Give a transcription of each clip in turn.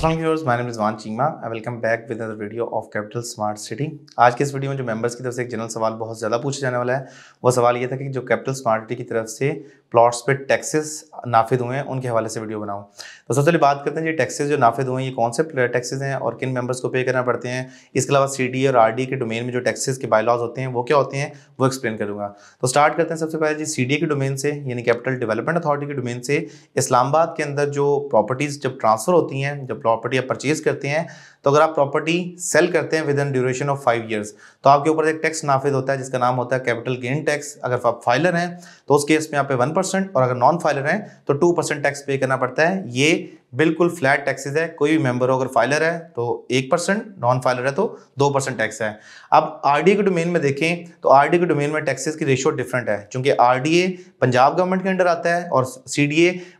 Aslam viewers my Rizwan Cheema I welcome back with other video of Capital Smart City आज के इस video में जो मेंबर्स की तरफ से एक जनरल सवाल बहुत ज़्यादा पूछा जाने वाला है वो सवाल ये था कि जो कैपिटल स्मार्ट सिटी की तरफ से प्लॉट्स पे टैक्सेस नाफिद हुए हैं उनके हवाले से वीडियो बनाऊँ तो सबसे पहले बात करते हैं ये टैक्सेज जो नाफिद हुए हैं ये कौन से टैक्सेज हैं और किन मेंबर्स को पे करना पड़ते हैं इसके अलावा सी और आर के डोमेन में जो टैक्सेज के बायलॉज होते हैं वो क्या होते हैं वो एक्सप्लेन करूँगा तो स्टार्ट करते हैं सबसे पहले जी सी के डोमेन से यानी कैपिटल डेवलपमेंट अथॉरिटी के डोमेन से इस्लामाबाद के अंदर जो प्रॉपर्टीज़ जब ट्रांसफ़र होती हैं जब प्रॉपर्टी आप परचेज करते हैं तो अगर आप प्रॉपर्टी सेल करते हैं with in duration of five years तो आपके ऊपर एक टैक्स नाफिज होता है जिसका नाम होता है कैपिटल गेन टैक्स अगर आप फाइलर हैं तो उस केस में आप वन परसेंट और अगर नॉन फाइलर हैं तो टू परसेंट टैक्स पे करना पड़ता है ये बिल्कुल फ्लैट टैक्सेस है कोई भी मेंबर हो अगर फाइलर है तो एक परसेंट नॉन फाइलर है तो दो परसेंट टैक्स है अब आरडीए के डोमेन में देखें तो आर के डोमेन में टैक्सेस की रेशियो डिफरेंट है क्योंकि आर पंजाब गवर्नमेंट के अंडर आता है और सी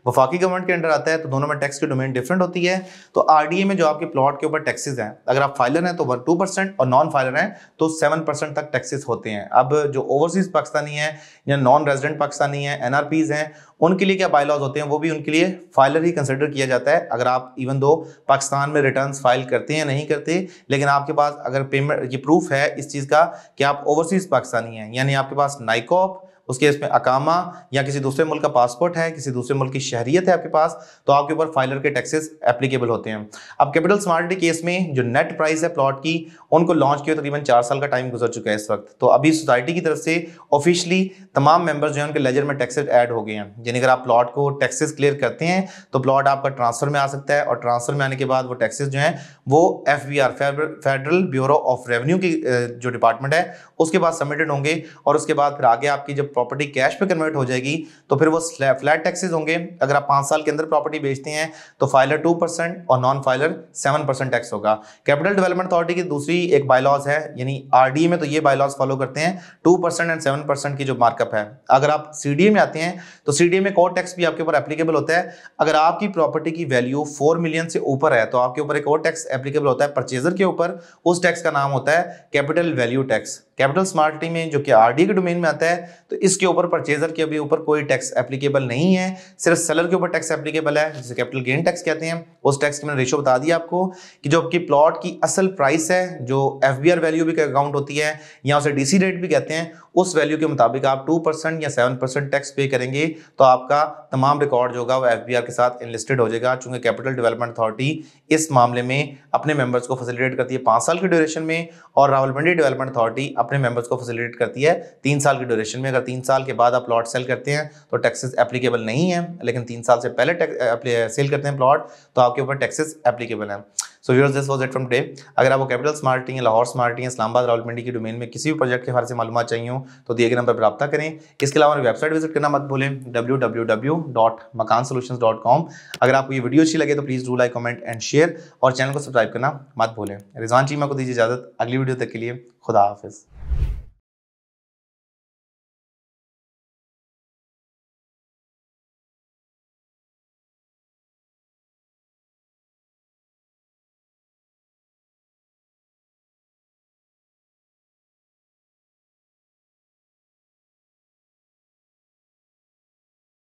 वफाकी गवर्नमेंट के अंडर आता है तो दोनों में टैक्स की डोमेन डिफरेंट होती है तो आर में जो आपके प्लॉट के ऊपर टैक्सेज हैं अगर आप फाइलर हैं तो वन टू परसेंट और नॉन फाइलर हैं तो सेवन परसेंट तक टैक्सेस होते हैं अब जो ओवरसीज पाकिस्तानी है या नॉन रेजिडेंट पाकिस्तानी है एनआरपीज हैं उनके लिए क्या बायलॉज होते हैं वो भी उनके लिए फाइलर ही कंसिडर किया जाता है अगर आप इवन दो पाकिस्तान में रिटर्न फाइल करते हैं या नहीं करते लेकिन आपके पास अगर पेमेंट ये प्रूफ है इस चीज़ का कि आप ओवरसीज़ पाकिस्तानी हैं यानी आपके पास नाइकॉप उस केस में अकामा या किसी दूसरे मुल्क का पासपोर्ट है किसी दूसरे मुल्क की शहरीत है आपके पास तो आपके ऊपर फाइलर के टैक्सेस एप्लीकेबल होते हैं अब कैपिटल स्मार्ट केस में जो नेट प्राइस है प्लॉट की उनको लॉन्च किए तकरीबन चार साल का टाइम गुजर चुका है इस वक्त तो अभी सोसाइटी की तरफ से ऑफिशियली तमाम मेंबर्स जो है उनके लेजर में टैक्सेस ऐड हो गए हैं यानी अगर आप प्लॉट को टैक्सेस क्लियर करते हैं तो प्लॉट आपका ट्रांसफर में आ सकता है और ट्रांसफर में आने के बाद वो टैक्सेस जो है वो F federal bureau of revenue की जो डिपार्टमेंट है उसके बाद सबमिटेड होंगे और उसके बाद फिर आगे आपकी जब प्रॉपर्टी कैश पे कन्वर्ट हो जाएगी तो फिर वो फ्लैट टैक्सेस होंगे अगर आप पांच साल के अंदर प्रॉपर्टी बेचते हैं तो फाइलर टू परसेंट और non filer seven percent tax होगा कैपिटल डेवलपमेंट अथॉरिटी की दूसरी एक बायलॉज है यानी आर e में तो ये बायलॉज फॉलो करते हैं टू एंड सेवन की जो मार्कअप है अगर आप सी e में आते हैं तो सी e में और टैक्स भी आपके ऊपर एप्लीकेबल होता है अगर आपकी प्रॉपर्टी की वैल्यू फोर मिलियन से ऊपर है तो आपके ऊपर एक और टैक्स एप्लीकेबल होता है परचेजर के ऊपर उस टैक्स का नाम होता है capital value tax Capital Smart City में जो कि आर के डोमेन में आता है तो इसके ऊपर परचेजर के अभी ऊपर कोई टैक्स एप्लीकेबल नहीं है सिर्फ सेलर के ऊपर टैक्स एप्लीकेबल है जिसे कैपिटल गेन टैक्स कहते हैं उस टैक्स की मैंने रेशो बता दिया आपको कि जो आपकी प्लॉट की असल प्राइस है जो एफ वैल्यू भी अकाउंट होती है या उसे डीसी रेट भी कहते हैं उस वैल्यू के मुताबिक आप टू या सेवन टैक्स पे करेंगे तो आपका तमाम रिकॉर्ड जो होगा वो एफ के साथ इनलिस्टेड हो जाएगा चूंकि कैपिटल डेवलपमेंट अथॉरिटी इस मामले में अपने मेंबर्स को फैसिलिटेट करती है पांच साल के ड्यूरेशन में और रावलपिंडी डेवलपमेंट अथॉरिटी अपने मेंबर्स को फैसिलिटेट करती है तीन साल की ड्यूरेशन में अगर तीन साल के बाद आप प्लॉट सेल करते हैं तो टैक्सेस एप्लीकेबल नहीं है लेकिन तीन साल से पहले सेल करते हैं प्लॉट तो आपके ऊपर टैक्सेस एप्लीकेबल है so viewers this was it from today अगर आपको कैपिटल स्मार्टिंग या लाहौर स्मार्टिंग इस्लामाबाद मंडी की डोमेन में किसी भी प्रोजेक्ट के बारे से मालूम चाहिए हो तो दिए गए नंबर पर रब्ता करें इसके अलावा हमारी वेबसाइट विजिट करना मत भूलें W W W dot dot Makaan solution com अगर आपको ये वीडियो अच्छी लगे तो please do like comment and share और चैनल को सब्सक्राइब करना मत भूलें रिजवान जी मैं को दीजिए इजाज़त अगली वीडियो तक के लिए खुदा हाफिज़